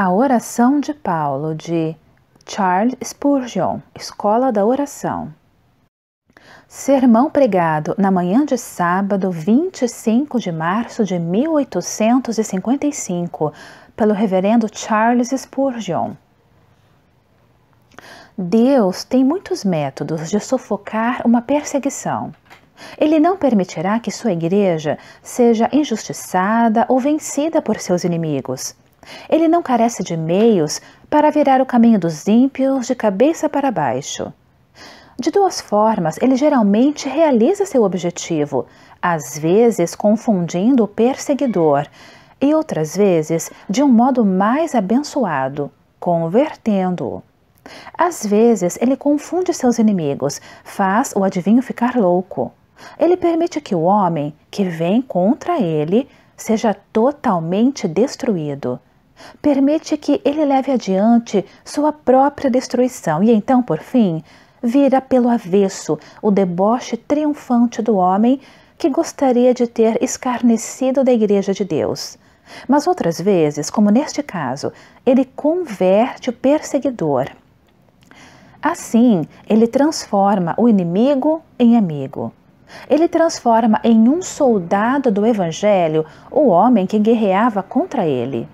A Oração de Paulo, de Charles Spurgeon, Escola da Oração. Sermão pregado na manhã de sábado, 25 de março de 1855, pelo reverendo Charles Spurgeon. Deus tem muitos métodos de sufocar uma perseguição. Ele não permitirá que sua igreja seja injustiçada ou vencida por seus inimigos. Ele não carece de meios para virar o caminho dos ímpios de cabeça para baixo. De duas formas, ele geralmente realiza seu objetivo, às vezes confundindo o perseguidor, e outras vezes de um modo mais abençoado, convertendo-o. Às vezes, ele confunde seus inimigos, faz o adivinho ficar louco. Ele permite que o homem que vem contra ele seja totalmente destruído, Permite que ele leve adiante sua própria destruição e então, por fim, vira pelo avesso o deboche triunfante do homem que gostaria de ter escarnecido da Igreja de Deus. Mas outras vezes, como neste caso, ele converte o perseguidor. Assim, ele transforma o inimigo em amigo. Ele transforma em um soldado do Evangelho o homem que guerreava contra ele.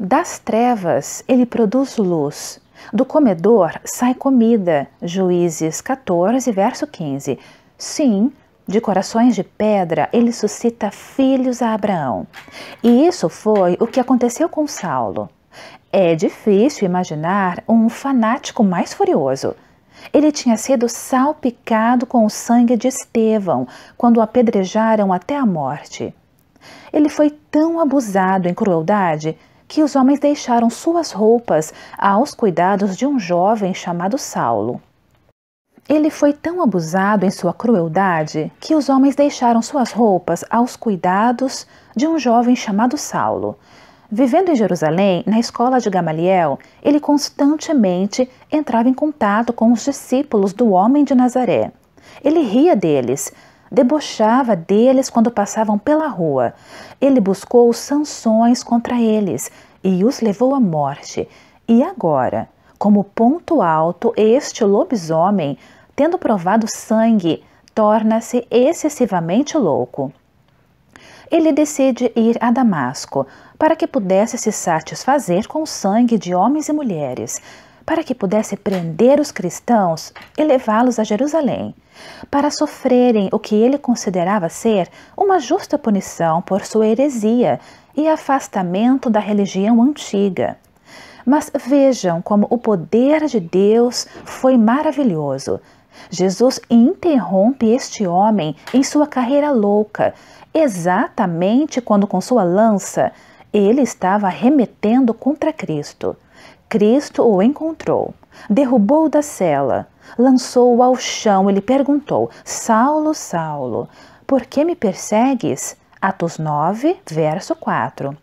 Das trevas ele produz luz, do comedor sai comida. Juízes 14, verso 15. Sim, de corações de pedra ele suscita filhos a Abraão. E isso foi o que aconteceu com Saulo. É difícil imaginar um fanático mais furioso. Ele tinha sido salpicado com o sangue de Estevão quando o apedrejaram até a morte. Ele foi tão abusado em crueldade que os homens deixaram suas roupas aos cuidados de um jovem chamado Saulo. Ele foi tão abusado em sua crueldade que os homens deixaram suas roupas aos cuidados de um jovem chamado Saulo. Vivendo em Jerusalém, na escola de Gamaliel, ele constantemente entrava em contato com os discípulos do homem de Nazaré. Ele ria deles, debochava deles quando passavam pela rua. Ele buscou sanções contra eles e os levou à morte. E agora, como ponto alto, este lobisomem, tendo provado sangue, torna-se excessivamente louco. Ele decide ir a Damasco para que pudesse se satisfazer com o sangue de homens e mulheres para que pudesse prender os cristãos e levá-los a Jerusalém, para sofrerem o que ele considerava ser uma justa punição por sua heresia e afastamento da religião antiga. Mas vejam como o poder de Deus foi maravilhoso. Jesus interrompe este homem em sua carreira louca, exatamente quando, com sua lança, ele estava arremetendo contra Cristo. Cristo o encontrou, derrubou-o da cela, lançou-o ao chão e lhe perguntou: Saulo, Saulo, por que me persegues? Atos 9, verso 4.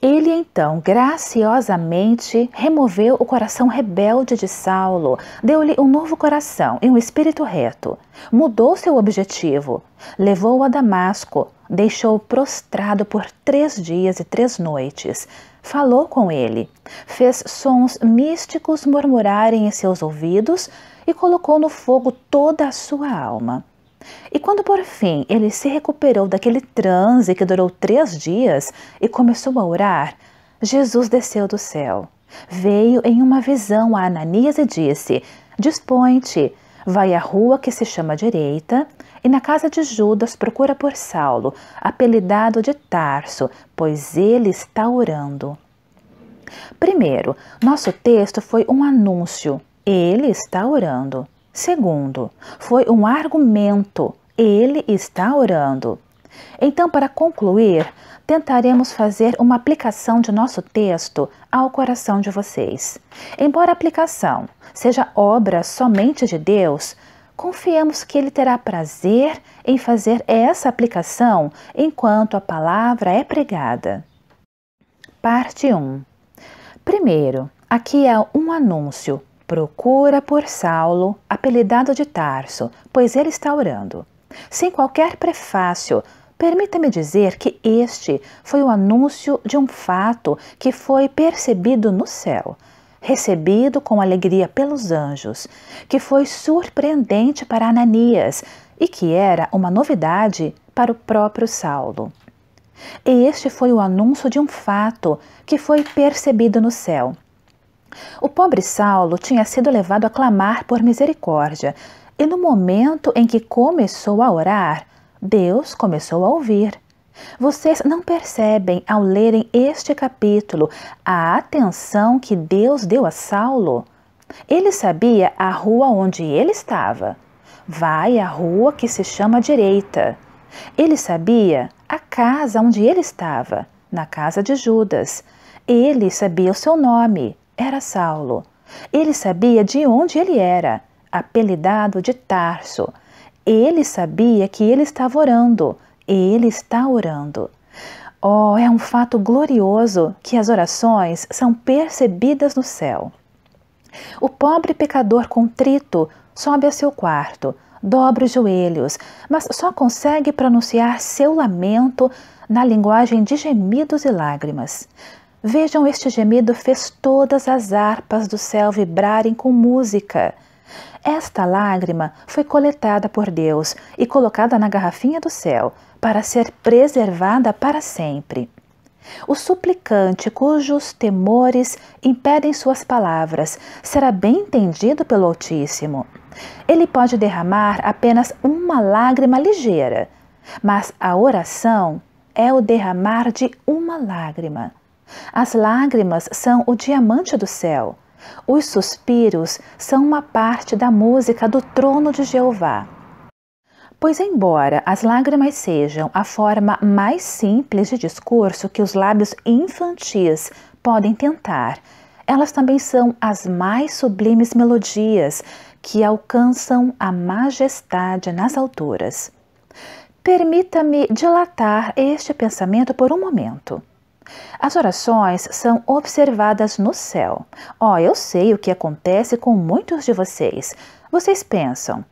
Ele então graciosamente removeu o coração rebelde de Saulo, deu-lhe um novo coração e um espírito reto, mudou seu objetivo, levou-o a Damasco, deixou prostrado por três dias e três noites. Falou com ele, fez sons místicos murmurarem em seus ouvidos e colocou no fogo toda a sua alma. E quando por fim ele se recuperou daquele transe que durou três dias e começou a orar, Jesus desceu do céu. Veio em uma visão a Ananias e disse: Dispõe-te, vai à rua que se chama Direita e na casa de Judas procura por Saulo, apelidado de Tarso, pois ele está orando. Primeiro, nosso texto foi um anúncio, ele está orando. Segundo, foi um argumento, ele está orando. Então, para concluir, tentaremos fazer uma aplicação de nosso texto ao coração de vocês. Embora a aplicação seja obra somente de Deus, Confiemos que Ele terá prazer em fazer essa aplicação enquanto a palavra é pregada. Parte 1 Primeiro, aqui há é um anúncio. Procura por Saulo, apelidado de Tarso, pois ele está orando. Sem qualquer prefácio, Permita-me dizer que este foi o anúncio de um fato que foi percebido no céu, recebido com alegria pelos anjos, que foi surpreendente para Ananias e que era uma novidade para o próprio Saulo. E este foi o anúncio de um fato que foi percebido no céu. O pobre Saulo tinha sido levado a clamar por misericórdia, e no momento em que começou a orar, Deus começou a ouvir. Vocês não percebem ao lerem este capítulo a atenção que Deus deu a Saulo? Ele sabia a rua onde ele estava. Vai à rua que se chama direita. Ele sabia a casa onde ele estava, na casa de Judas. Ele sabia o seu nome, era Saulo. Ele sabia de onde ele era, apelidado de Tarso. Ele sabia que ele estava orando, e ele está orando. Oh, é um fato glorioso que as orações são percebidas no céu. O pobre pecador contrito sobe a seu quarto, dobra os joelhos, mas só consegue pronunciar seu lamento na linguagem de gemidos e lágrimas. Vejam este gemido fez todas as harpas do céu vibrarem com música. Esta lágrima foi coletada por Deus e colocada na garrafinha do céu, para ser preservada para sempre. O suplicante cujos temores impedem suas palavras será bem entendido pelo Altíssimo. Ele pode derramar apenas uma lágrima ligeira, mas a oração é o derramar de uma lágrima. As lágrimas são o diamante do céu. Os suspiros são uma parte da música do trono de Jeová. Pois, embora as lágrimas sejam a forma mais simples de discurso que os lábios infantis podem tentar, elas também são as mais sublimes melodias que alcançam a majestade nas alturas. Permita-me dilatar este pensamento por um momento. As orações são observadas no céu. Ó, oh, eu sei o que acontece com muitos de vocês. Vocês pensam,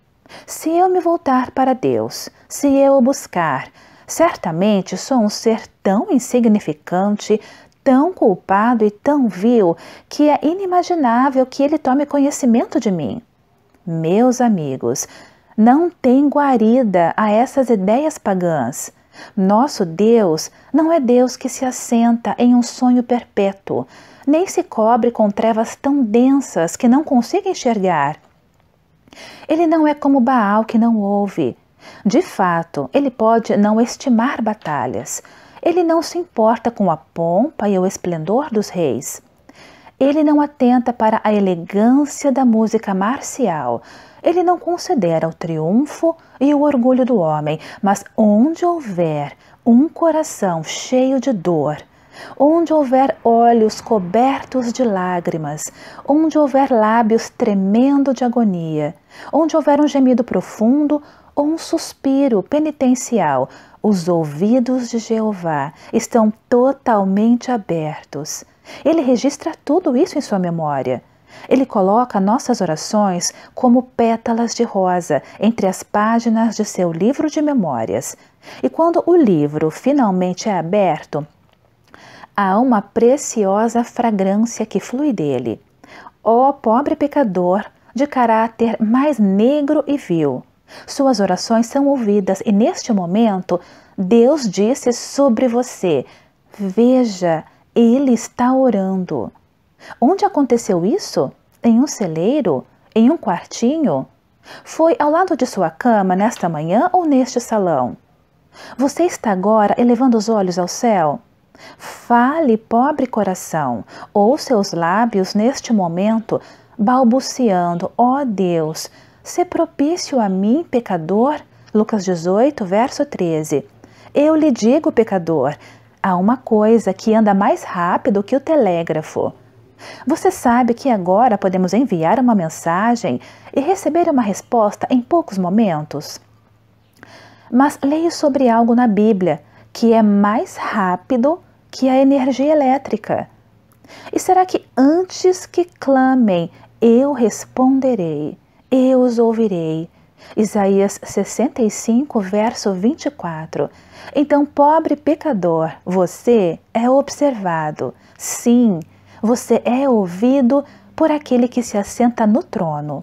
se eu me voltar para Deus, se eu o buscar, certamente sou um ser tão insignificante, tão culpado e tão vil que é inimaginável que ele tome conhecimento de mim. Meus amigos, não tem guarida a essas ideias pagãs. Nosso Deus não é Deus que se assenta em um sonho perpétuo, nem se cobre com trevas tão densas que não consiga enxergar ele não é como Baal que não ouve. De fato, ele pode não estimar batalhas. Ele não se importa com a pompa e o esplendor dos reis. Ele não atenta para a elegância da música marcial. Ele não considera o triunfo e o orgulho do homem, mas onde houver um coração cheio de dor, Onde houver olhos cobertos de lágrimas, onde houver lábios tremendo de agonia, onde houver um gemido profundo ou um suspiro penitencial, os ouvidos de Jeová estão totalmente abertos. Ele registra tudo isso em sua memória. Ele coloca nossas orações como pétalas de rosa entre as páginas de seu livro de memórias. E quando o livro finalmente é aberto, há uma preciosa fragrância que flui dele. Ó oh, pobre pecador, de caráter mais negro e vil. Suas orações são ouvidas e neste momento Deus disse sobre você: Veja, ele está orando. Onde aconteceu isso? Em um celeiro? Em um quartinho? Foi ao lado de sua cama nesta manhã ou neste salão? Você está agora elevando os olhos ao céu? Fale, pobre coração, ou seus lábios neste momento, balbuciando: Ó oh Deus, se propício a mim, pecador. Lucas 18, verso 13. Eu lhe digo, pecador, há uma coisa que anda mais rápido que o telégrafo. Você sabe que agora podemos enviar uma mensagem e receber uma resposta em poucos momentos? Mas leio sobre algo na Bíblia que é mais rápido que é a energia elétrica. E será que antes que clamem, eu responderei, eu os ouvirei? Isaías 65, verso 24. Então, pobre pecador, você é observado. Sim, você é ouvido por aquele que se assenta no trono.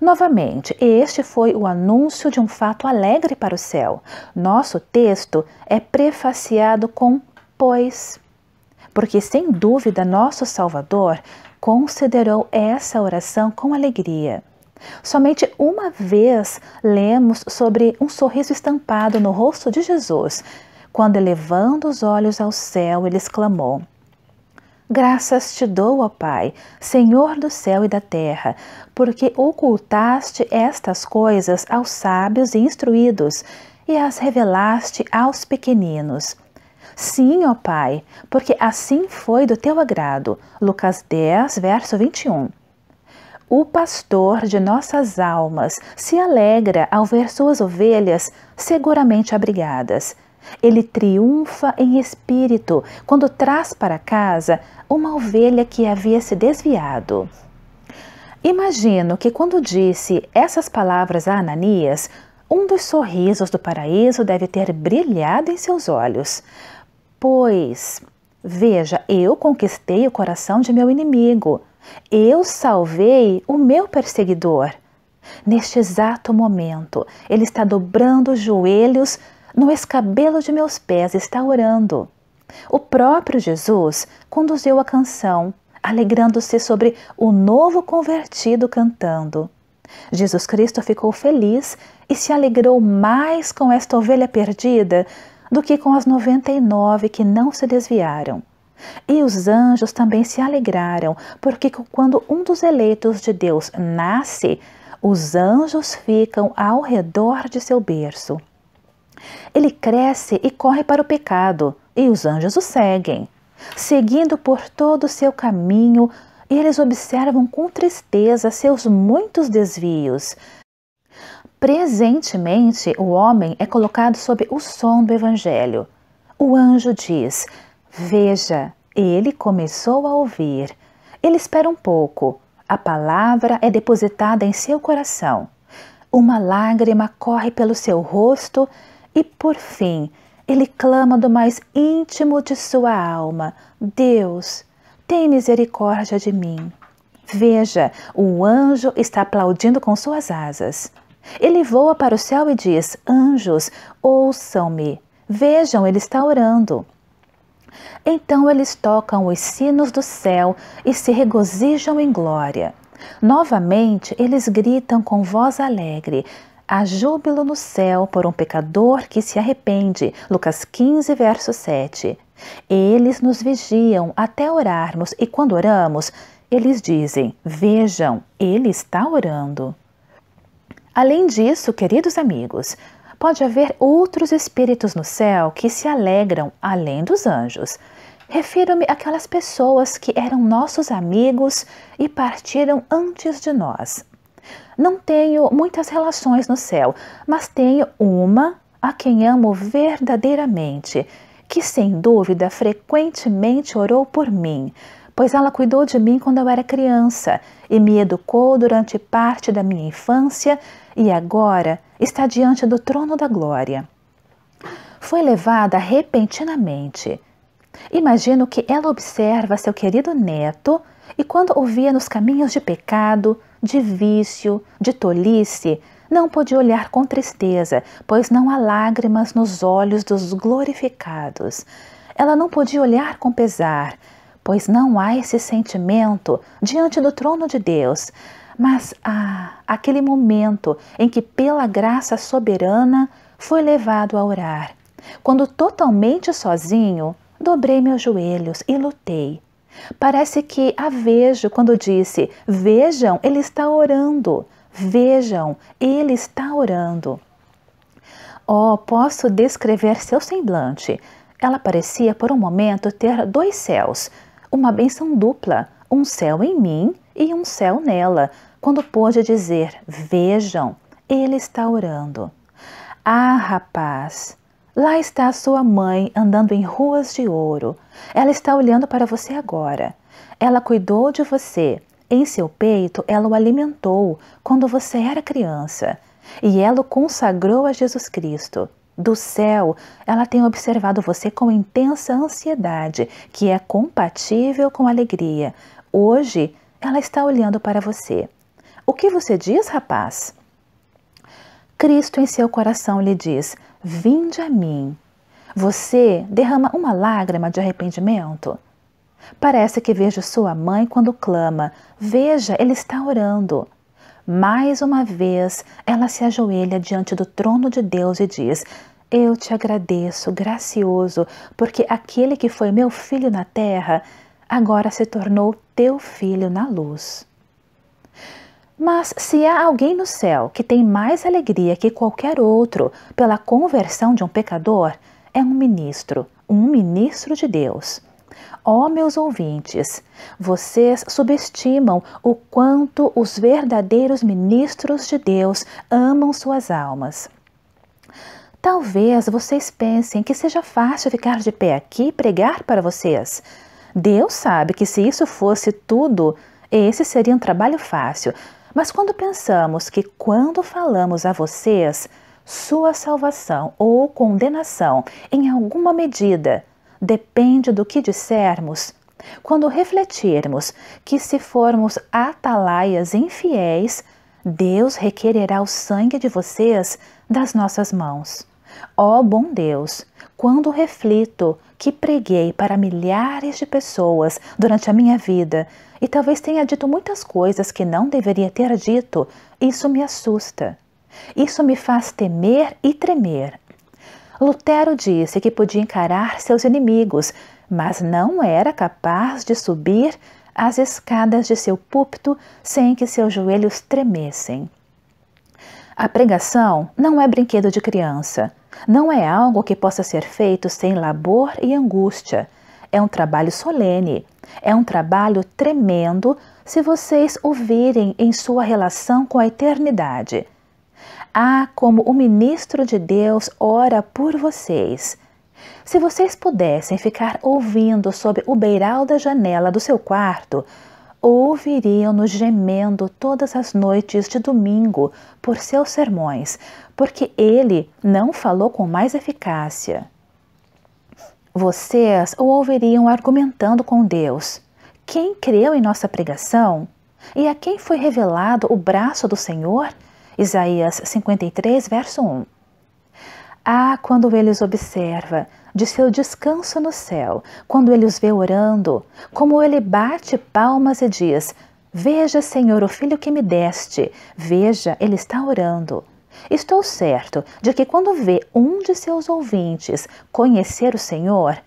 Novamente, este foi o anúncio de um fato alegre para o céu. Nosso texto é prefaciado com Pois, porque sem dúvida nosso Salvador considerou essa oração com alegria. Somente uma vez lemos sobre um sorriso estampado no rosto de Jesus, quando, elevando os olhos ao céu, ele exclamou: Graças te dou, ó Pai, Senhor do céu e da terra, porque ocultaste estas coisas aos sábios e instruídos e as revelaste aos pequeninos. Sim, ó Pai, porque assim foi do teu agrado. Lucas 10, verso 21. O pastor de nossas almas se alegra ao ver suas ovelhas seguramente abrigadas. Ele triunfa em espírito quando traz para casa uma ovelha que havia se desviado. Imagino que quando disse essas palavras a Ananias, um dos sorrisos do paraíso deve ter brilhado em seus olhos. Pois, veja, eu conquistei o coração de meu inimigo. Eu salvei o meu perseguidor. Neste exato momento, ele está dobrando os joelhos no escabelo de meus pés, está orando. O próprio Jesus conduziu a canção, alegrando-se sobre o novo convertido cantando. Jesus Cristo ficou feliz e se alegrou mais com esta ovelha perdida do que com as noventa e nove que não se desviaram. E os anjos também se alegraram, porque quando um dos eleitos de Deus nasce, os anjos ficam ao redor de seu berço. Ele cresce e corre para o pecado, e os anjos o seguem. Seguindo por todo o seu caminho, eles observam com tristeza seus muitos desvios Presentemente, o homem é colocado sob o som do Evangelho. O anjo diz: Veja, ele começou a ouvir. Ele espera um pouco. A palavra é depositada em seu coração. Uma lágrima corre pelo seu rosto e, por fim, ele clama do mais íntimo de sua alma: Deus, tem misericórdia de mim. Veja, o anjo está aplaudindo com suas asas. Ele voa para o céu e diz: Anjos, ouçam-me. Vejam, ele está orando. Então eles tocam os sinos do céu e se regozijam em glória. Novamente eles gritam com voz alegre: Há júbilo no céu por um pecador que se arrepende. Lucas 15, verso 7. Eles nos vigiam até orarmos e quando oramos, eles dizem: Vejam, ele está orando. Além disso, queridos amigos, pode haver outros espíritos no céu que se alegram além dos anjos. Refiro-me àquelas pessoas que eram nossos amigos e partiram antes de nós. Não tenho muitas relações no céu, mas tenho uma a quem amo verdadeiramente, que sem dúvida frequentemente orou por mim, pois ela cuidou de mim quando eu era criança e me educou durante parte da minha infância e agora está diante do trono da glória. Foi levada repentinamente. Imagino que ela observa seu querido neto e, quando o via nos caminhos de pecado, de vício, de tolice, não podia olhar com tristeza, pois não há lágrimas nos olhos dos glorificados. Ela não podia olhar com pesar, pois não há esse sentimento diante do trono de Deus, mas há aquele momento em que, pela graça soberana, foi levado a orar. Quando totalmente sozinho, dobrei meus joelhos e lutei. Parece que a vejo quando disse: Vejam, ele está orando. Vejam, ele está orando. Oh, posso descrever seu semblante. Ela parecia por um momento ter dois céus, uma benção dupla, um céu em mim e um céu nela, quando pôde dizer: Vejam, ele está orando. Ah, rapaz, lá está a sua mãe andando em ruas de ouro. Ela está olhando para você agora. Ela cuidou de você. Em seu peito, ela o alimentou quando você era criança. E ela o consagrou a Jesus Cristo do céu, ela tem observado você com intensa ansiedade, que é compatível com alegria. Hoje, ela está olhando para você. O que você diz, rapaz? Cristo em seu coração lhe diz: Vinde a mim. Você derrama uma lágrima de arrependimento? Parece que vejo sua mãe quando clama. Veja, ele está orando mais uma vez ela se ajoelha diante do trono de Deus e diz: Eu te agradeço, gracioso, porque aquele que foi meu filho na terra agora se tornou teu filho na luz. Mas se há alguém no céu que tem mais alegria que qualquer outro pela conversão de um pecador, é um ministro, um ministro de Deus. Ó oh, meus ouvintes, vocês subestimam o quanto os verdadeiros ministros de Deus amam suas almas. Talvez vocês pensem que seja fácil ficar de pé aqui e pregar para vocês. Deus sabe que se isso fosse tudo, esse seria um trabalho fácil. Mas quando pensamos que quando falamos a vocês, sua salvação ou condenação, em alguma medida, depende do que dissermos, quando refletirmos que se formos atalaias infiéis, Deus requererá o sangue de vocês das nossas mãos. Ó oh, bom Deus, quando reflito que preguei para milhares de pessoas durante a minha vida e talvez tenha dito muitas coisas que não deveria ter dito, isso me assusta. Isso me faz temer e tremer Lutero disse que podia encarar seus inimigos, mas não era capaz de subir as escadas de seu púlpito sem que seus joelhos tremessem. A pregação não é brinquedo de criança, não é algo que possa ser feito sem labor e angústia. É um trabalho solene, é um trabalho tremendo se vocês o virem em sua relação com a eternidade. Ah, como o ministro de Deus ora por vocês! Se vocês pudessem ficar ouvindo sob o beiral da janela do seu quarto, ouviriam-nos gemendo todas as noites de domingo por seus sermões, porque ele não falou com mais eficácia. Vocês o ouviriam argumentando com Deus. Quem creu em nossa pregação? E a quem foi revelado o braço do Senhor? Isaías 53, verso 1. Ah, quando ele os observa, de seu descanso no céu, quando ele os vê orando, como ele bate palmas e diz: Veja, Senhor, o filho que me deste, veja, ele está orando. Estou certo de que quando vê um de seus ouvintes conhecer o Senhor,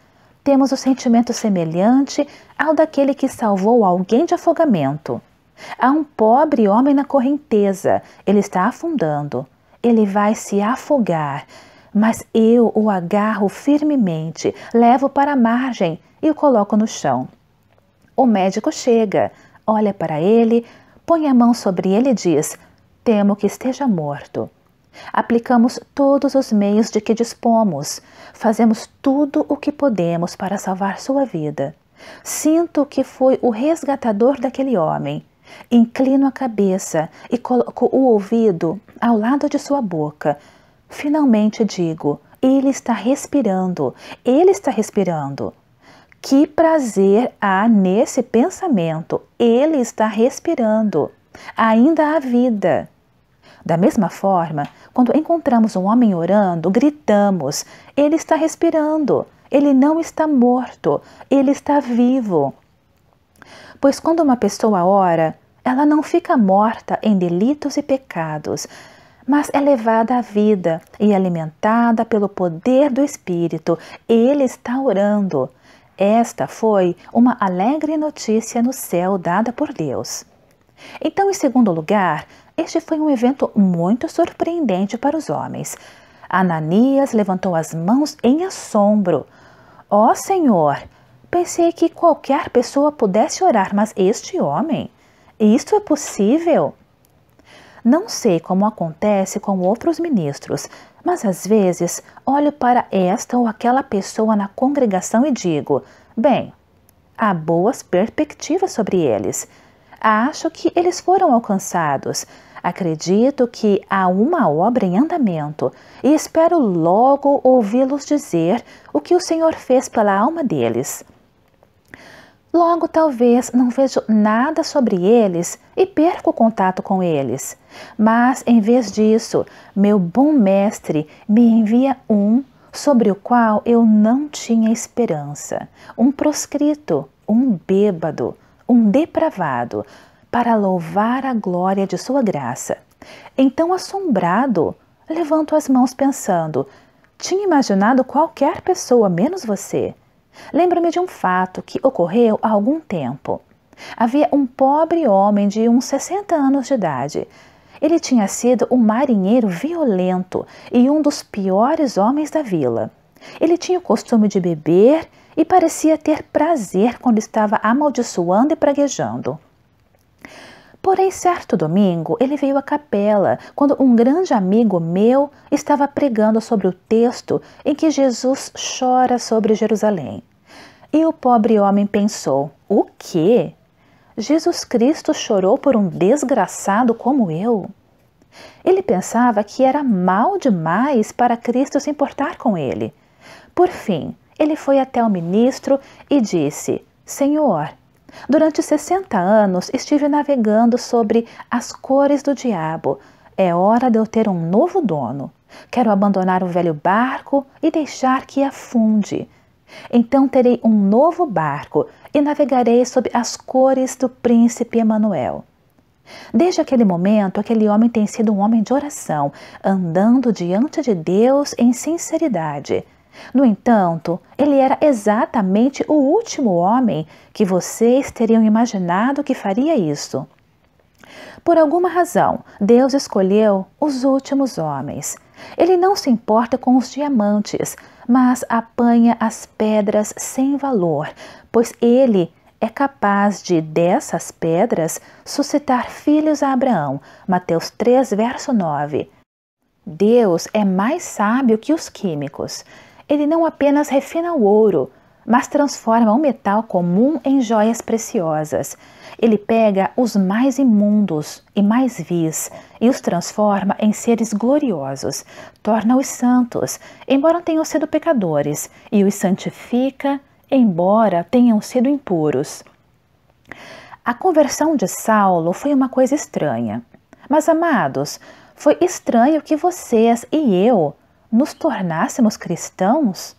temos o um sentimento semelhante ao daquele que salvou alguém de afogamento. Há um pobre homem na correnteza. Ele está afundando. Ele vai se afogar. Mas eu o agarro firmemente, levo para a margem e o coloco no chão. O médico chega, olha para ele, põe a mão sobre ele e diz: Temo que esteja morto. Aplicamos todos os meios de que dispomos, fazemos tudo o que podemos para salvar sua vida. Sinto que fui o resgatador daquele homem. Inclino a cabeça e coloco o ouvido ao lado de sua boca. Finalmente digo: Ele está respirando, ele está respirando. Que prazer há nesse pensamento! Ele está respirando. Ainda há vida. Da mesma forma, quando encontramos um homem orando, gritamos: Ele está respirando, ele não está morto, ele está vivo. Pois quando uma pessoa ora, ela não fica morta em delitos e pecados, mas é levada à vida e alimentada pelo poder do Espírito. Ele está orando. Esta foi uma alegre notícia no céu dada por Deus. Então, em segundo lugar, este foi um evento muito surpreendente para os homens. Ananias levantou as mãos em assombro. Ó oh, Senhor, pensei que qualquer pessoa pudesse orar, mas este homem. Isto é possível? Não sei como acontece com outros ministros, mas às vezes olho para esta ou aquela pessoa na congregação e digo: bem, há boas perspectivas sobre eles. Acho que eles foram alcançados. Acredito que há uma obra em andamento e espero logo ouvi-los dizer o que o Senhor fez pela alma deles. Logo, talvez não vejo nada sobre eles e perco o contato com eles. Mas, em vez disso, meu bom mestre me envia um sobre o qual eu não tinha esperança: um proscrito, um bêbado, um depravado, para louvar a glória de sua graça. Então, assombrado, levanto as mãos pensando: tinha imaginado qualquer pessoa menos você. Lembro-me de um fato que ocorreu há algum tempo. Havia um pobre homem de uns 60 anos de idade. Ele tinha sido um marinheiro violento e um dos piores homens da vila. Ele tinha o costume de beber e parecia ter prazer quando estava amaldiçoando e praguejando. Porém, certo domingo, ele veio à capela quando um grande amigo meu estava pregando sobre o texto em que Jesus chora sobre Jerusalém. E o pobre homem pensou: O quê? Jesus Cristo chorou por um desgraçado como eu? Ele pensava que era mal demais para Cristo se importar com ele. Por fim, ele foi até o ministro e disse: Senhor, Durante 60 anos estive navegando sobre as cores do diabo. É hora de eu ter um novo dono. Quero abandonar o velho barco e deixar que afunde. Então terei um novo barco e navegarei sob as cores do príncipe Emanuel. Desde aquele momento, aquele homem tem sido um homem de oração, andando diante de Deus em sinceridade. No entanto, ele era exatamente o último homem que vocês teriam imaginado que faria isso. Por alguma razão, Deus escolheu os últimos homens. Ele não se importa com os diamantes, mas apanha as pedras sem valor, pois ele é capaz de dessas pedras suscitar filhos a Abraão. Mateus 3, verso 9. Deus é mais sábio que os químicos ele não apenas refina o ouro, mas transforma o metal comum em joias preciosas. Ele pega os mais imundos e mais vis e os transforma em seres gloriosos, torna-os santos, embora tenham sido pecadores, e os santifica, embora tenham sido impuros. A conversão de Saulo foi uma coisa estranha. Mas, amados, foi estranho que vocês e eu nos tornássemos cristãos?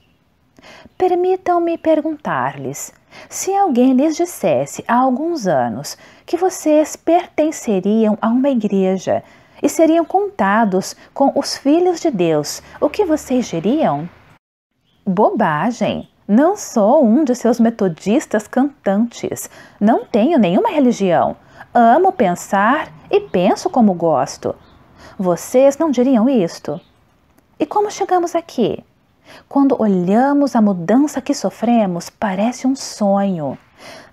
Permitam-me perguntar-lhes: se alguém lhes dissesse há alguns anos que vocês pertenceriam a uma igreja e seriam contados com os filhos de Deus, o que vocês diriam? Bobagem! Não sou um de seus metodistas cantantes. Não tenho nenhuma religião. Amo pensar e penso como gosto. Vocês não diriam isto? E como chegamos aqui? Quando olhamos a mudança que sofremos, parece um sonho.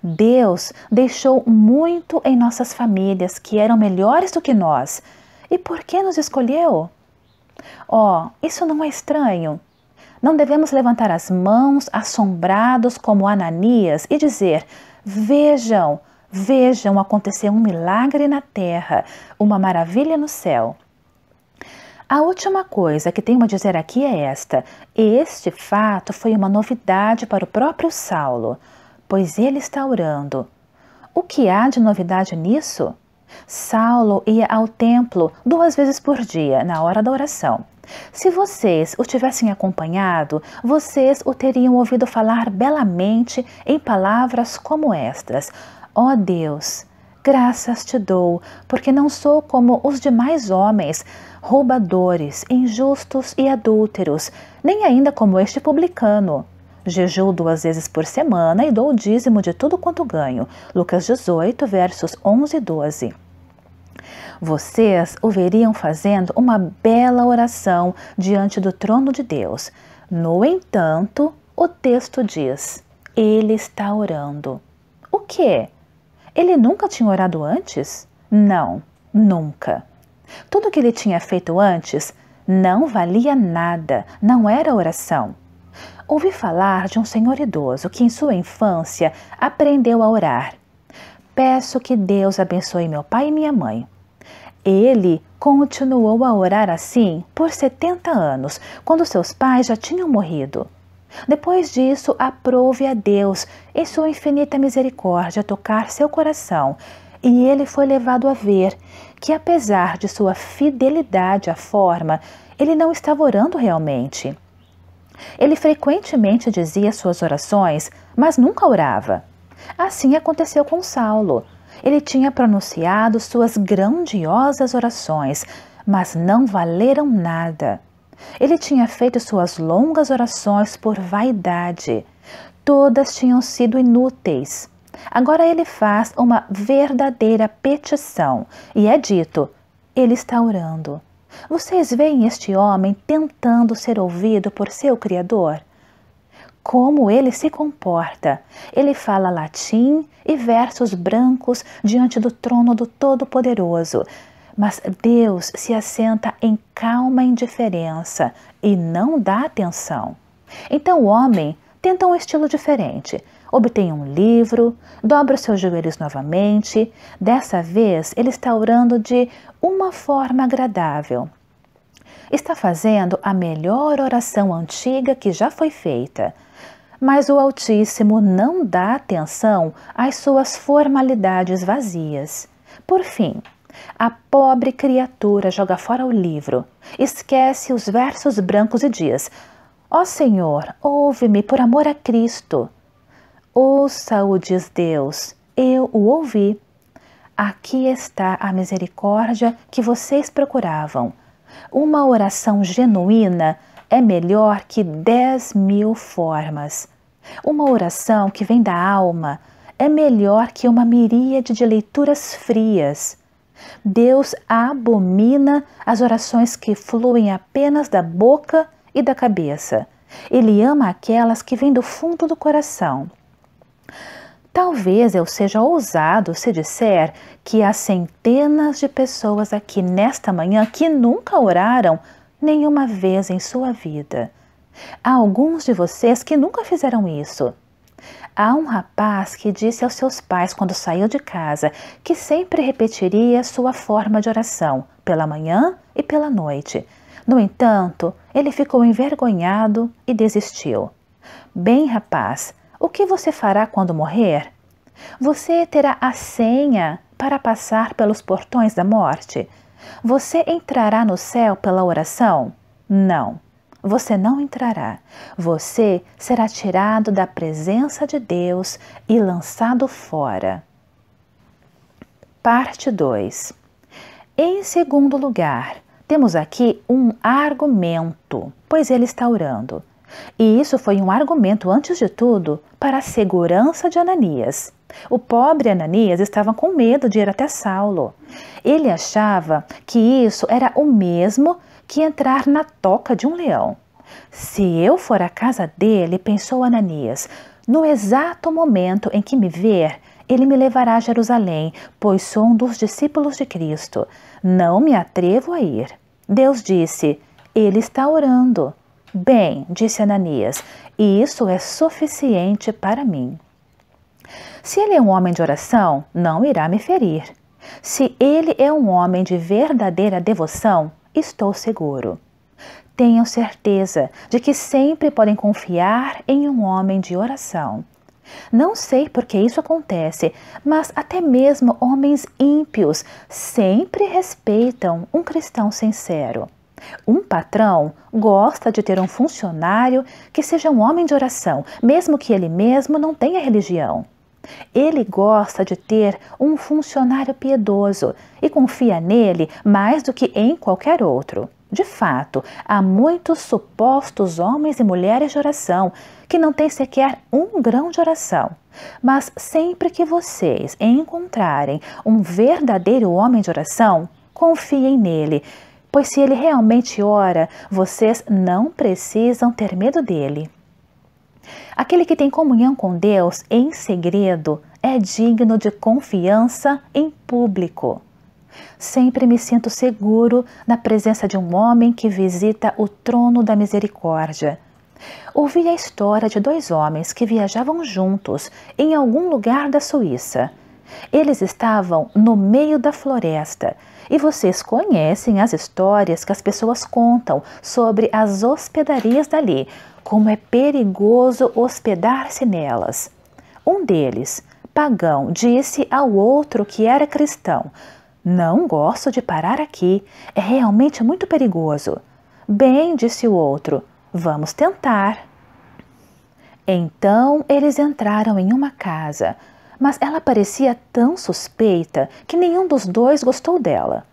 Deus deixou muito em nossas famílias que eram melhores do que nós. E por que nos escolheu? Oh, isso não é estranho. Não devemos levantar as mãos assombrados como Ananias e dizer: Vejam, vejam acontecer um milagre na terra, uma maravilha no céu. A última coisa que tenho a dizer aqui é esta: este fato foi uma novidade para o próprio Saulo, pois ele está orando. O que há de novidade nisso? Saulo ia ao templo duas vezes por dia, na hora da oração. Se vocês o tivessem acompanhado, vocês o teriam ouvido falar belamente em palavras como estas: Ó oh Deus, Graças te dou, porque não sou como os demais homens, roubadores, injustos e adúlteros, nem ainda como este publicano. Jejuo duas vezes por semana e dou o dízimo de tudo quanto ganho. Lucas 18, versos 11 e 12. Vocês o veriam fazendo uma bela oração diante do trono de Deus. No entanto, o texto diz: ele está orando. O que? Ele nunca tinha orado antes? Não, nunca. Tudo que ele tinha feito antes não valia nada, não era oração. Ouvi falar de um senhor idoso que, em sua infância, aprendeu a orar. Peço que Deus abençoe meu pai e minha mãe. Ele continuou a orar assim por 70 anos, quando seus pais já tinham morrido. Depois disso, aprove a Deus, em sua infinita misericórdia, tocar seu coração, e ele foi levado a ver que, apesar de sua fidelidade à forma, ele não estava orando realmente. Ele frequentemente dizia suas orações, mas nunca orava. Assim aconteceu com Saulo. Ele tinha pronunciado suas grandiosas orações, mas não valeram nada. Ele tinha feito suas longas orações por vaidade. Todas tinham sido inúteis. Agora ele faz uma verdadeira petição e é dito: ele está orando. Vocês veem este homem tentando ser ouvido por seu Criador? Como ele se comporta? Ele fala latim e versos brancos diante do trono do Todo-Poderoso, mas Deus se assenta em calma indiferença e não dá atenção. Então o homem tenta um estilo diferente. Obtém um livro, dobra os seus joelhos novamente. Dessa vez, ele está orando de uma forma agradável. Está fazendo a melhor oração antiga que já foi feita. Mas o Altíssimo não dá atenção às suas formalidades vazias. Por fim, a pobre criatura joga fora o livro, esquece os versos brancos e diz: Ó oh Senhor, ouve-me por amor a Cristo. Ouça-o, diz Deus, eu o ouvi. Aqui está a misericórdia que vocês procuravam. Uma oração genuína é melhor que dez mil formas. Uma oração que vem da alma é melhor que uma miríade de leituras frias. Deus abomina as orações que fluem apenas da boca e da cabeça. Ele ama aquelas que vêm do fundo do coração. Talvez eu seja ousado se disser que há centenas de pessoas aqui nesta manhã que nunca oraram nenhuma vez em sua vida. Há alguns de vocês que nunca fizeram isso. Há um rapaz que disse aos seus pais quando saiu de casa que sempre repetiria sua forma de oração, pela manhã e pela noite. No entanto, ele ficou envergonhado e desistiu. Bem, rapaz, o que você fará quando morrer? Você terá a senha para passar pelos portões da morte? Você entrará no céu pela oração? Não você não entrará. Você será tirado da presença de Deus e lançado fora. Parte 2. Em segundo lugar, temos aqui um argumento, pois ele está orando. E isso foi um argumento, antes de tudo, para a segurança de Ananias. O pobre Ananias estava com medo de ir até Saulo. Ele achava que isso era o mesmo que entrar na toca de um leão. Se eu for à casa dele, pensou Ananias, no exato momento em que me ver, ele me levará a Jerusalém, pois sou um dos discípulos de Cristo. Não me atrevo a ir. Deus disse: Ele está orando. Bem, disse Ananias, e isso é suficiente para mim. Se ele é um homem de oração, não irá me ferir. Se ele é um homem de verdadeira devoção, estou seguro. Tenham certeza de que sempre podem confiar em um homem de oração. Não sei por que isso acontece, mas até mesmo homens ímpios sempre respeitam um cristão sincero. Um patrão gosta de ter um funcionário que seja um homem de oração, mesmo que ele mesmo não tenha religião. Ele gosta de ter um funcionário piedoso e confia nele mais do que em qualquer outro. De fato, há muitos supostos homens e mulheres de oração que não têm sequer um grão de oração. Mas sempre que vocês encontrarem um verdadeiro homem de oração, confiem nele, pois se ele realmente ora, vocês não precisam ter medo dele. Aquele que tem comunhão com Deus em segredo é digno de confiança em público. Sempre me sinto seguro na presença de um homem que visita o trono da misericórdia. Ouvi a história de dois homens que viajavam juntos em algum lugar da Suíça. Eles estavam no meio da floresta e vocês conhecem as histórias que as pessoas contam sobre as hospedarias dali, como é perigoso hospedar-se nelas. Um deles, pagão, disse ao outro que era cristão: Não gosto de parar aqui, é realmente muito perigoso. Bem, disse o outro, vamos tentar. Então eles entraram em uma casa mas ela parecia tão suspeita que nenhum dos dois gostou dela.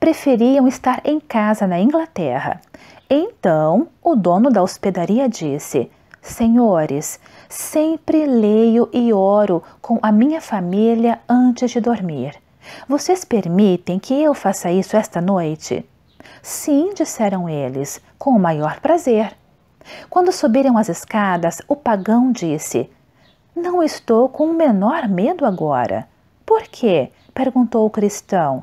Preferiam estar em casa na Inglaterra. Então, o dono da hospedaria disse: Senhores, sempre leio e oro com a minha família antes de dormir. Vocês permitem que eu faça isso esta noite? Sim, disseram eles, com o maior prazer. Quando subiram as escadas, o pagão disse: não estou com o menor medo agora. Por quê? perguntou o cristão.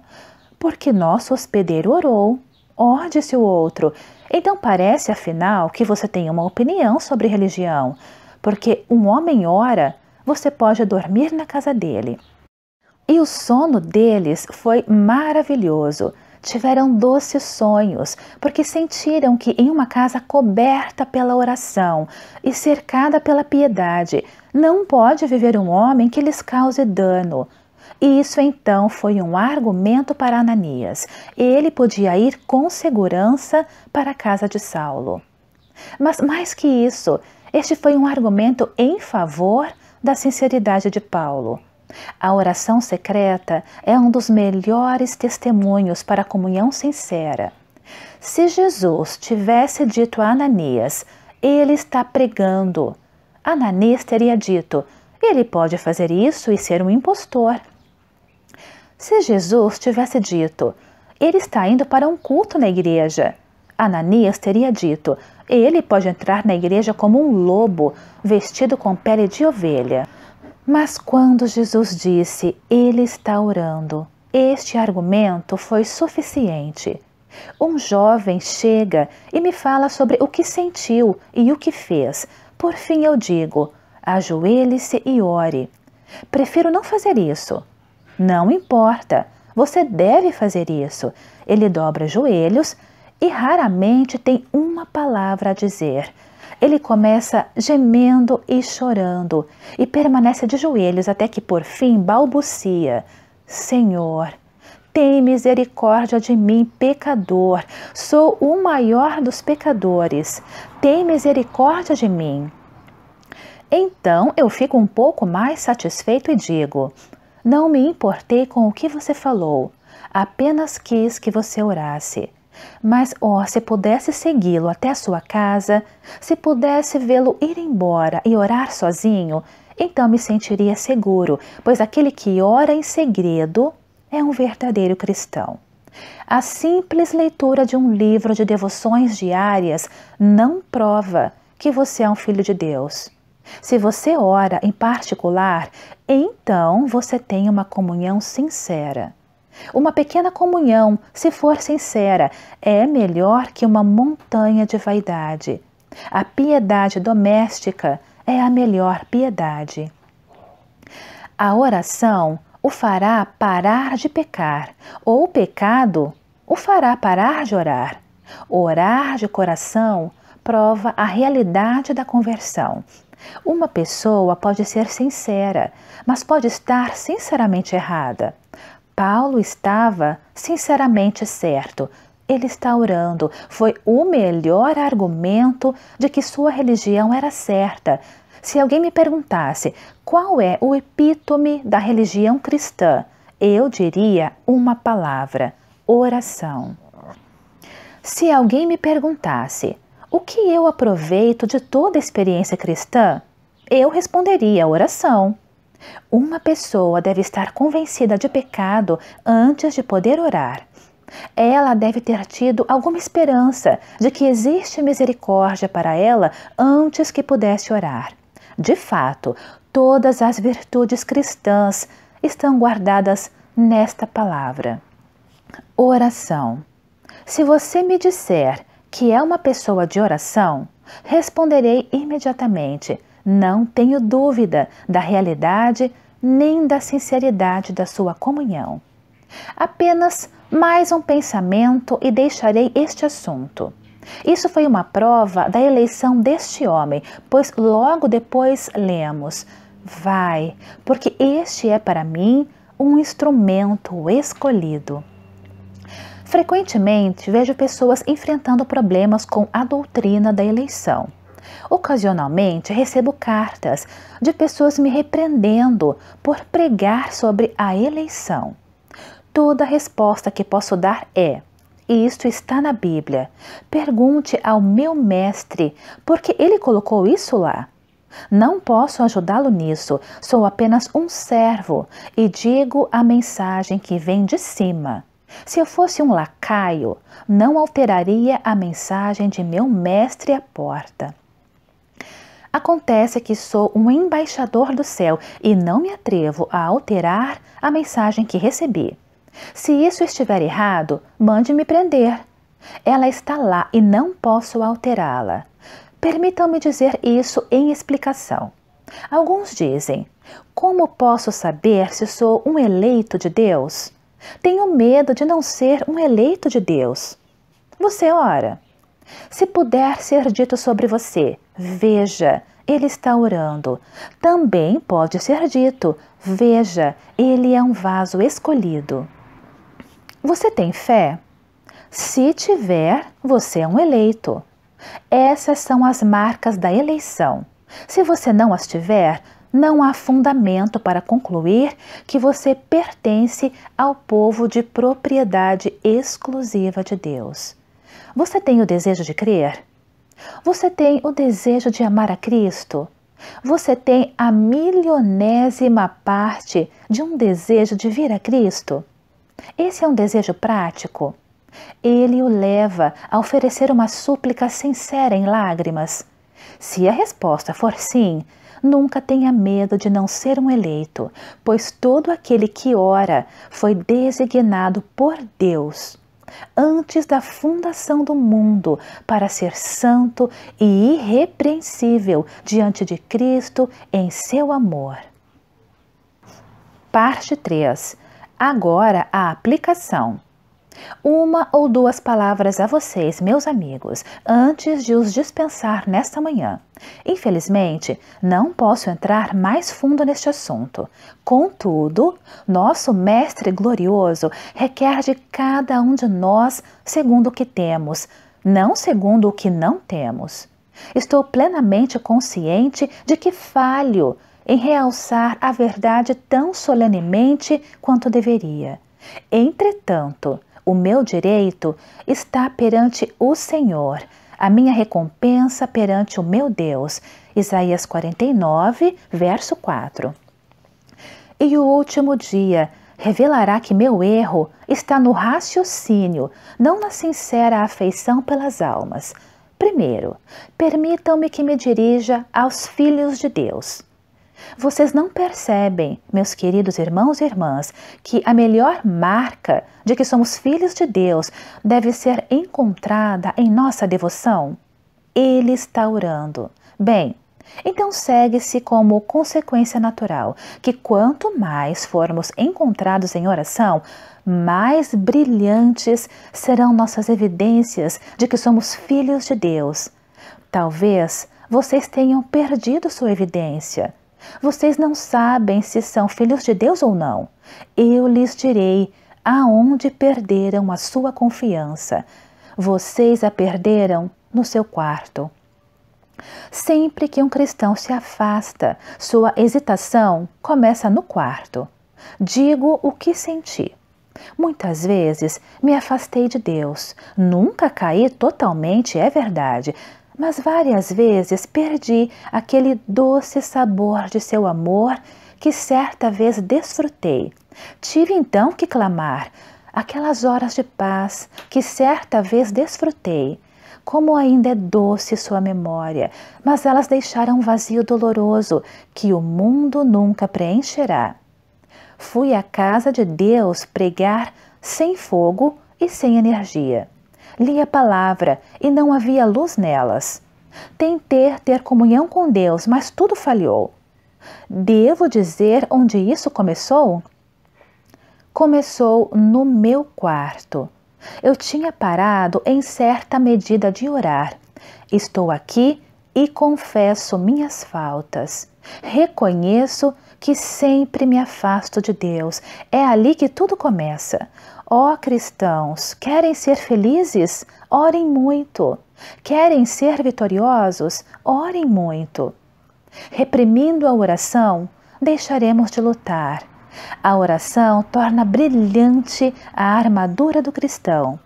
Porque nosso hospedeiro orou. Oh, disse o outro. Então parece, afinal, que você tem uma opinião sobre religião. Porque um homem ora, você pode dormir na casa dele. E o sono deles foi maravilhoso. Tiveram doces sonhos, porque sentiram que em uma casa coberta pela oração e cercada pela piedade, não pode viver um homem que lhes cause dano. E isso então foi um argumento para Ananias. Ele podia ir com segurança para a casa de Saulo. Mas mais que isso, este foi um argumento em favor da sinceridade de Paulo. A oração secreta é um dos melhores testemunhos para a comunhão sincera. Se Jesus tivesse dito a Ananias, ele está pregando, Ananias teria dito: Ele pode fazer isso e ser um impostor. Se Jesus tivesse dito: Ele está indo para um culto na igreja, Ananias teria dito: Ele pode entrar na igreja como um lobo, vestido com pele de ovelha. Mas quando Jesus disse: Ele está orando, este argumento foi suficiente. Um jovem chega e me fala sobre o que sentiu e o que fez, por fim, eu digo: ajoelhe-se e ore. Prefiro não fazer isso. Não importa, você deve fazer isso. Ele dobra joelhos e raramente tem uma palavra a dizer. Ele começa gemendo e chorando e permanece de joelhos até que por fim balbucia: Senhor, tem misericórdia de mim, pecador. Sou o maior dos pecadores. Tem misericórdia de mim. Então eu fico um pouco mais satisfeito e digo: Não me importei com o que você falou, apenas quis que você orasse. Mas, ó, oh, se pudesse segui-lo até sua casa, se pudesse vê-lo ir embora e orar sozinho, então me sentiria seguro, pois aquele que ora em segredo é um verdadeiro cristão. A simples leitura de um livro de devoções diárias não prova que você é um filho de Deus. Se você ora em particular, então você tem uma comunhão sincera. Uma pequena comunhão, se for sincera, é melhor que uma montanha de vaidade. A piedade doméstica é a melhor piedade. A oração o fará parar de pecar, ou o pecado o fará parar de orar. Orar de coração prova a realidade da conversão. Uma pessoa pode ser sincera, mas pode estar sinceramente errada. Paulo estava sinceramente certo. Ele está orando. Foi o melhor argumento de que sua religião era certa, se alguém me perguntasse qual é o epítome da religião cristã, eu diria uma palavra: oração. Se alguém me perguntasse o que eu aproveito de toda a experiência cristã, eu responderia: oração. Uma pessoa deve estar convencida de pecado antes de poder orar. Ela deve ter tido alguma esperança de que existe misericórdia para ela antes que pudesse orar. De fato, todas as virtudes cristãs estão guardadas nesta palavra. Oração. Se você me disser que é uma pessoa de oração, responderei imediatamente. Não tenho dúvida da realidade nem da sinceridade da sua comunhão. Apenas mais um pensamento e deixarei este assunto. Isso foi uma prova da eleição deste homem, pois logo depois lemos: Vai, porque este é para mim um instrumento escolhido. Frequentemente vejo pessoas enfrentando problemas com a doutrina da eleição. Ocasionalmente recebo cartas de pessoas me repreendendo por pregar sobre a eleição. Toda resposta que posso dar é: e isto está na Bíblia. Pergunte ao meu mestre por que ele colocou isso lá. Não posso ajudá-lo nisso, sou apenas um servo e digo a mensagem que vem de cima. Se eu fosse um lacaio, não alteraria a mensagem de meu mestre à porta. Acontece que sou um embaixador do céu e não me atrevo a alterar a mensagem que recebi. Se isso estiver errado, mande-me prender. Ela está lá e não posso alterá-la. Permitam-me dizer isso em explicação. Alguns dizem: Como posso saber se sou um eleito de Deus? Tenho medo de não ser um eleito de Deus. Você ora. Se puder ser dito sobre você, veja, ele está orando. Também pode ser dito, veja, ele é um vaso escolhido. Você tem fé? Se tiver, você é um eleito. Essas são as marcas da eleição. Se você não as tiver, não há fundamento para concluir que você pertence ao povo de propriedade exclusiva de Deus. Você tem o desejo de crer? Você tem o desejo de amar a Cristo? Você tem a milionésima parte de um desejo de vir a Cristo? Esse é um desejo prático. Ele o leva a oferecer uma súplica sincera em lágrimas. Se a resposta for sim, nunca tenha medo de não ser um eleito, pois todo aquele que ora foi designado por Deus antes da fundação do mundo para ser santo e irrepreensível diante de Cristo em seu amor. Parte 3 Agora a aplicação. Uma ou duas palavras a vocês, meus amigos, antes de os dispensar nesta manhã. Infelizmente, não posso entrar mais fundo neste assunto. Contudo, nosso Mestre Glorioso requer de cada um de nós segundo o que temos, não segundo o que não temos. Estou plenamente consciente de que falho em realçar a verdade tão solenemente quanto deveria. Entretanto, o meu direito está perante o Senhor, a minha recompensa perante o meu Deus. Isaías 49, verso 4. E o último dia revelará que meu erro está no raciocínio, não na sincera afeição pelas almas. Primeiro, permitam-me que me dirija aos filhos de Deus. Vocês não percebem, meus queridos irmãos e irmãs, que a melhor marca de que somos filhos de Deus deve ser encontrada em nossa devoção? Ele está orando. Bem, então segue-se como consequência natural que quanto mais formos encontrados em oração, mais brilhantes serão nossas evidências de que somos filhos de Deus. Talvez vocês tenham perdido sua evidência vocês não sabem se são filhos de Deus ou não. Eu lhes direi aonde perderam a sua confiança. Vocês a perderam no seu quarto. Sempre que um cristão se afasta, sua hesitação começa no quarto. Digo o que senti. Muitas vezes me afastei de Deus. Nunca caí totalmente, é verdade, mas várias vezes perdi aquele doce sabor de seu amor que certa vez desfrutei. Tive então que clamar aquelas horas de paz que certa vez desfrutei. Como ainda é doce sua memória, mas elas deixaram um vazio doloroso que o mundo nunca preencherá. Fui à casa de Deus pregar sem fogo e sem energia. Li a palavra e não havia luz nelas. Tentei ter comunhão com Deus, mas tudo falhou. Devo dizer onde isso começou? Começou no meu quarto. Eu tinha parado em certa medida de orar. Estou aqui e confesso minhas faltas. Reconheço que sempre me afasto de Deus. É ali que tudo começa. Ó oh, cristãos, querem ser felizes? Orem muito. Querem ser vitoriosos? Orem muito. Reprimindo a oração, deixaremos de lutar. A oração torna brilhante a armadura do cristão.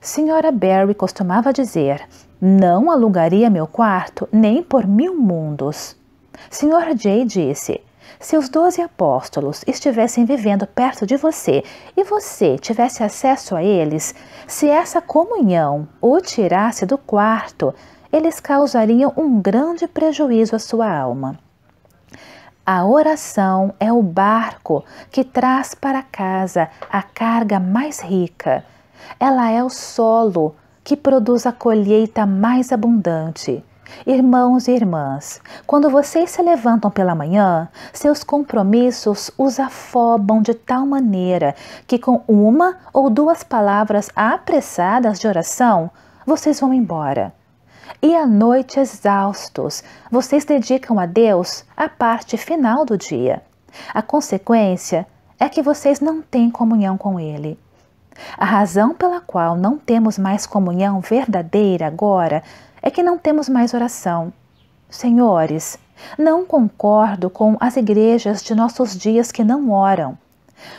Senhora Barry costumava dizer: Não alugaria meu quarto nem por mil mundos. Senhor Jay disse: se os doze apóstolos estivessem vivendo perto de você e você tivesse acesso a eles, se essa comunhão o tirasse do quarto, eles causariam um grande prejuízo à sua alma. A oração é o barco que traz para casa a carga mais rica. Ela é o solo que produz a colheita mais abundante. Irmãos e irmãs, quando vocês se levantam pela manhã, seus compromissos os afobam de tal maneira que, com uma ou duas palavras apressadas de oração, vocês vão embora. E à noite, exaustos, vocês dedicam a Deus a parte final do dia. A consequência é que vocês não têm comunhão com Ele. A razão pela qual não temos mais comunhão verdadeira agora é que não temos mais oração. Senhores, não concordo com as igrejas de nossos dias que não oram.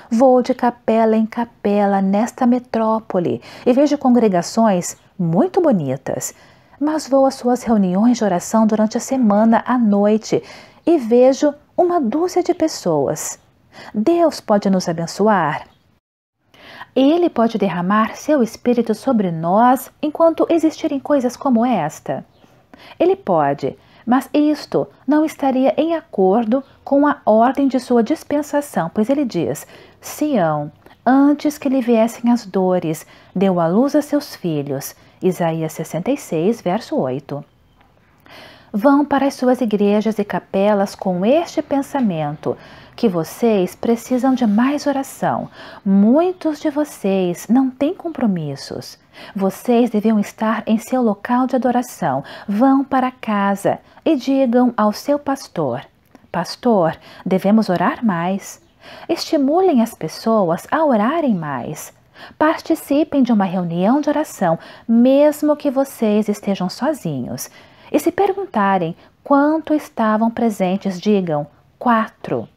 Vou de capela em capela nesta metrópole e vejo congregações muito bonitas, mas vou às suas reuniões de oração durante a semana à noite e vejo uma dúzia de pessoas. Deus pode nos abençoar? Ele pode derramar seu espírito sobre nós enquanto existirem coisas como esta. Ele pode, mas isto não estaria em acordo com a ordem de sua dispensação, pois ele diz: Sião, antes que lhe viessem as dores, deu à luz a seus filhos. Isaías 66, verso 8. Vão para as suas igrejas e capelas com este pensamento que vocês precisam de mais oração. Muitos de vocês não têm compromissos. Vocês deviam estar em seu local de adoração. Vão para casa e digam ao seu pastor: Pastor, devemos orar mais. Estimulem as pessoas a orarem mais. Participem de uma reunião de oração, mesmo que vocês estejam sozinhos. E se perguntarem quanto estavam presentes, digam quatro.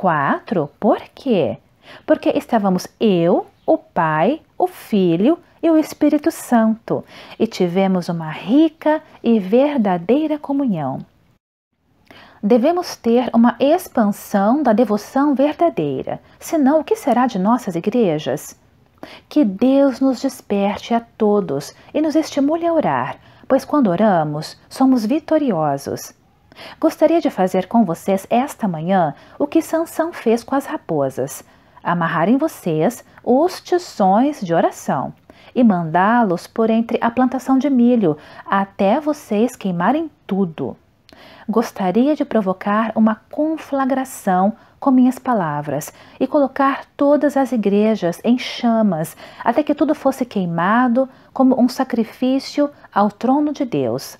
Quatro? Por quê? Porque estávamos eu, o Pai, o Filho e o Espírito Santo e tivemos uma rica e verdadeira comunhão. Devemos ter uma expansão da devoção verdadeira, senão o que será de nossas igrejas? Que Deus nos desperte a todos e nos estimule a orar, pois quando oramos, somos vitoriosos. Gostaria de fazer com vocês esta manhã o que Sansão fez com as raposas: amarrar em vocês os tições de oração e mandá-los por entre a plantação de milho até vocês queimarem tudo. Gostaria de provocar uma conflagração com minhas palavras e colocar todas as igrejas em chamas até que tudo fosse queimado como um sacrifício ao trono de Deus.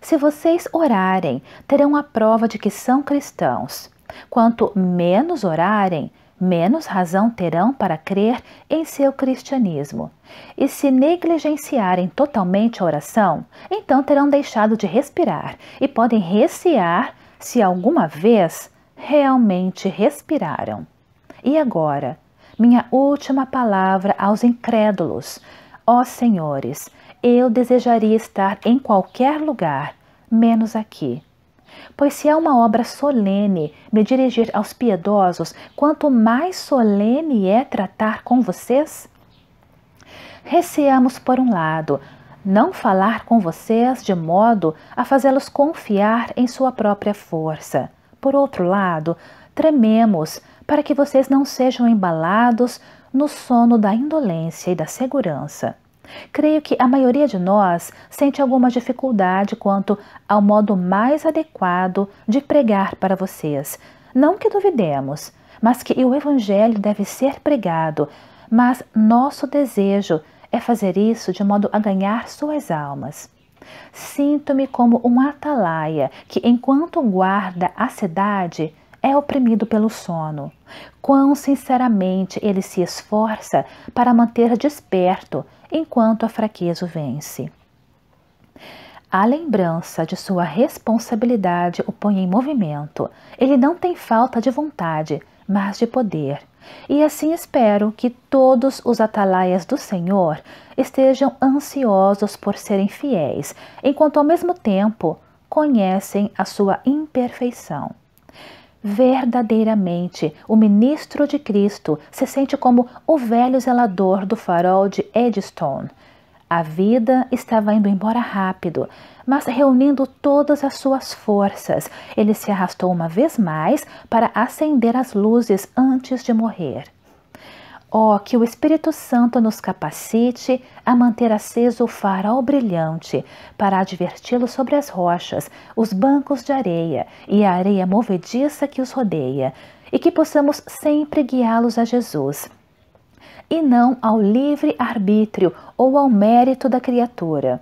Se vocês orarem, terão a prova de que são cristãos. Quanto menos orarem, menos razão terão para crer em seu cristianismo. E se negligenciarem totalmente a oração, então terão deixado de respirar e podem recear se alguma vez realmente respiraram. E agora, minha última palavra aos incrédulos. Ó senhores, eu desejaria estar em qualquer lugar, menos aqui. Pois se é uma obra solene me dirigir aos piedosos, quanto mais solene é tratar com vocês? Receamos, por um lado, não falar com vocês de modo a fazê-los confiar em sua própria força. Por outro lado, trememos para que vocês não sejam embalados no sono da indolência e da segurança. Creio que a maioria de nós sente alguma dificuldade quanto ao modo mais adequado de pregar para vocês. Não que duvidemos, mas que o Evangelho deve ser pregado, mas nosso desejo é fazer isso de modo a ganhar suas almas. Sinto-me como um atalaia que, enquanto guarda a cidade, é oprimido pelo sono. Quão sinceramente ele se esforça para manter desperto enquanto a fraqueza o vence. A lembrança de sua responsabilidade o põe em movimento. Ele não tem falta de vontade, mas de poder. E assim espero que todos os atalaias do Senhor estejam ansiosos por serem fiéis, enquanto ao mesmo tempo conhecem a sua imperfeição. Verdadeiramente, o ministro de Cristo se sente como o velho zelador do farol de Edstone. A vida estava indo embora rápido, mas reunindo todas as suas forças, ele se arrastou uma vez mais para acender as luzes antes de morrer. Ó, oh, que o Espírito Santo nos capacite a manter aceso o farol brilhante, para adverti-lo sobre as rochas, os bancos de areia e a areia movediça que os rodeia, e que possamos sempre guiá-los a Jesus, e não ao livre arbítrio ou ao mérito da criatura.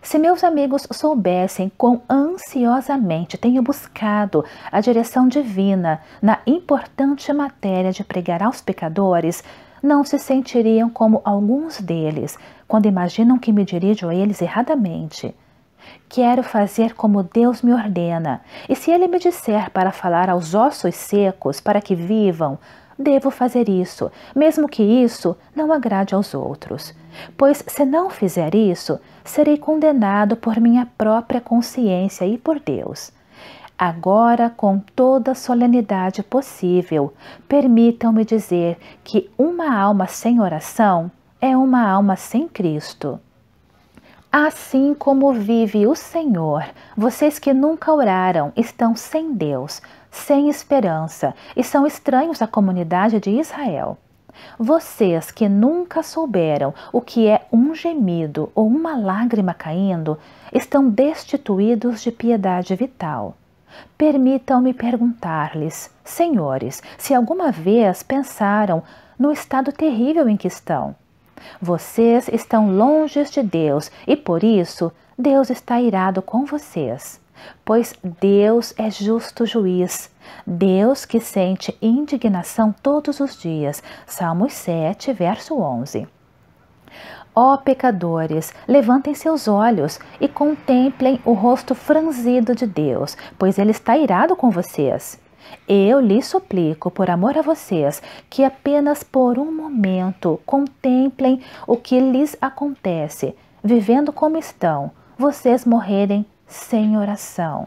Se meus amigos soubessem quão ansiosamente tenho buscado a direção divina na importante matéria de pregar aos pecadores, não se sentiriam como alguns deles quando imaginam que me dirijo a eles erradamente. Quero fazer como Deus me ordena, e se Ele me disser para falar aos ossos secos para que vivam, Devo fazer isso, mesmo que isso não agrade aos outros, pois se não fizer isso, serei condenado por minha própria consciência e por Deus. Agora, com toda a solenidade possível, permitam-me dizer que uma alma sem oração é uma alma sem Cristo. Assim como vive o Senhor, vocês que nunca oraram estão sem Deus, sem esperança e são estranhos à comunidade de Israel. Vocês que nunca souberam o que é um gemido ou uma lágrima caindo, estão destituídos de piedade vital. Permitam-me perguntar-lhes, senhores, se alguma vez pensaram no estado terrível em que estão. Vocês estão longe de Deus e por isso Deus está irado com vocês pois Deus é justo juiz, Deus que sente indignação todos os dias. Salmos 7, verso 11. Ó pecadores, levantem seus olhos e contemplem o rosto franzido de Deus, pois ele está irado com vocês. Eu lhes suplico, por amor a vocês, que apenas por um momento contemplem o que lhes acontece, vivendo como estão, vocês morrerem sem oração.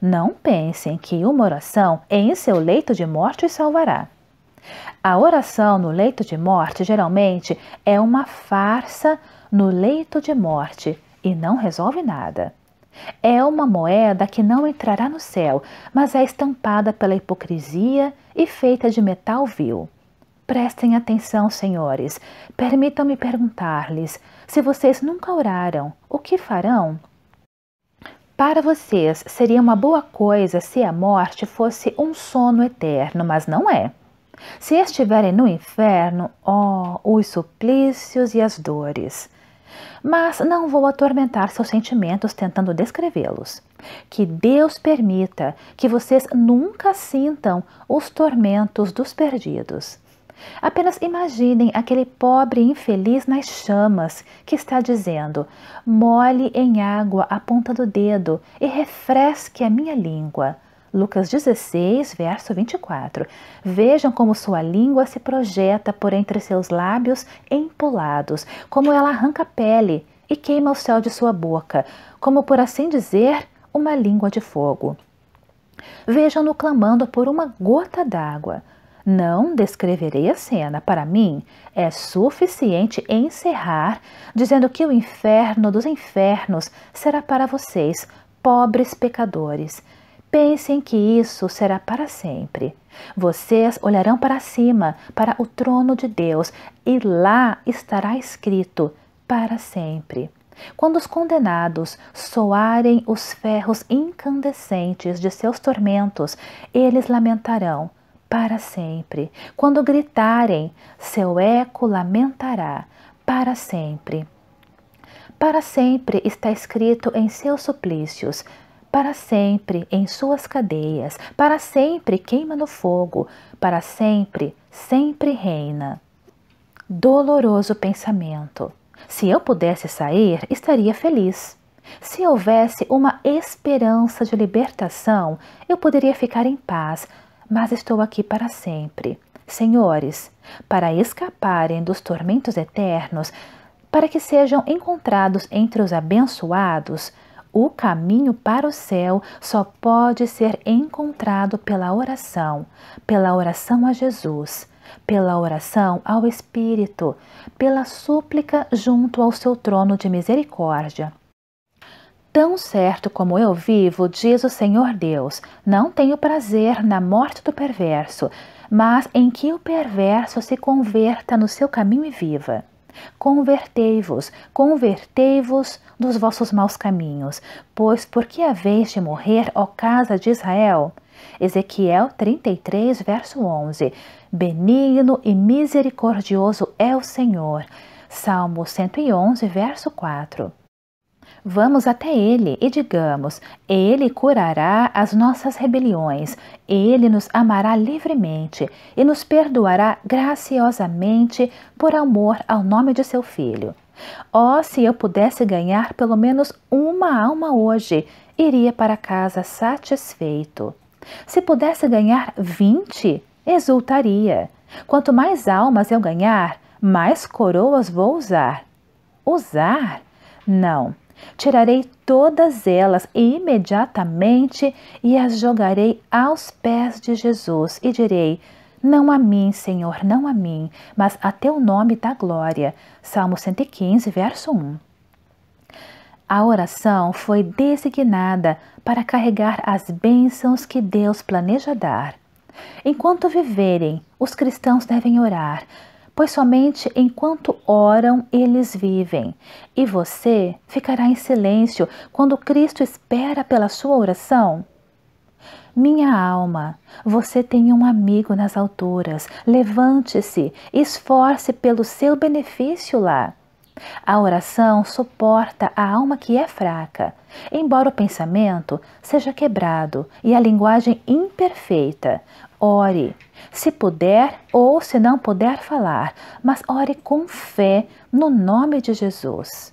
Não pensem que uma oração em seu leito de morte os salvará. A oração no leito de morte geralmente é uma farsa no leito de morte e não resolve nada. É uma moeda que não entrará no céu, mas é estampada pela hipocrisia e feita de metal vil. Prestem atenção, senhores. Permitam-me perguntar-lhes: se vocês nunca oraram, o que farão? Para vocês, seria uma boa coisa se a morte fosse um sono eterno, mas não é. Se estiverem no inferno, ó, oh, os suplícios e as dores. Mas não vou atormentar seus sentimentos tentando descrevê-los. Que Deus permita que vocês nunca sintam os tormentos dos perdidos. Apenas imaginem aquele pobre infeliz nas chamas que está dizendo: "Mole em água a ponta do dedo e refresque a minha língua. Lucas 16, verso 24. Vejam como sua língua se projeta por entre seus lábios empolados, como ela arranca pele e queima o céu de sua boca, como por assim dizer, uma língua de fogo. Vejam-no clamando por uma gota d'água. Não descreverei a cena. Para mim, é suficiente encerrar dizendo que o inferno dos infernos será para vocês, pobres pecadores. Pensem que isso será para sempre. Vocês olharão para cima, para o trono de Deus, e lá estará escrito: para sempre. Quando os condenados soarem os ferros incandescentes de seus tormentos, eles lamentarão para sempre. Quando gritarem, seu eco lamentará para sempre. Para sempre está escrito em seus suplícios, para sempre em suas cadeias, para sempre queima no fogo, para sempre, sempre reina. Doloroso pensamento. Se eu pudesse sair, estaria feliz. Se houvesse uma esperança de libertação, eu poderia ficar em paz, mas estou aqui para sempre. Senhores, para escaparem dos tormentos eternos, para que sejam encontrados entre os abençoados, o caminho para o céu só pode ser encontrado pela oração, pela oração a Jesus, pela oração ao Espírito, pela súplica junto ao seu trono de misericórdia Tão certo como eu vivo, diz o Senhor Deus, não tenho prazer na morte do perverso, mas em que o perverso se converta no seu caminho e viva. Convertei-vos, convertei-vos dos vossos maus caminhos, pois por a haveis de morrer, ó casa de Israel? Ezequiel 33, verso 11. Benigno e misericordioso é o Senhor. Salmo 111, verso 4. Vamos até Ele e digamos: Ele curará as nossas rebeliões, Ele nos amará livremente e nos perdoará graciosamente por amor ao nome de seu Filho. Oh, se eu pudesse ganhar pelo menos uma alma hoje, iria para casa satisfeito. Se pudesse ganhar vinte, exultaria. Quanto mais almas eu ganhar, mais coroas vou usar. Usar? Não, Tirarei todas elas e imediatamente e as jogarei aos pés de Jesus e direi: não a mim, Senhor, não a mim, mas a teu nome da glória. Salmo 115, verso 1. A oração foi designada para carregar as bênçãos que Deus planeja dar. Enquanto viverem, os cristãos devem orar, pois somente enquanto oram eles vivem. E você ficará em silêncio quando Cristo espera pela sua oração? Minha alma, você tem um amigo nas alturas. Levante-se, esforce pelo seu benefício lá. A oração suporta a alma que é fraca, embora o pensamento seja quebrado e a linguagem imperfeita. Ore, se puder ou se não puder falar, mas ore com fé no nome de Jesus.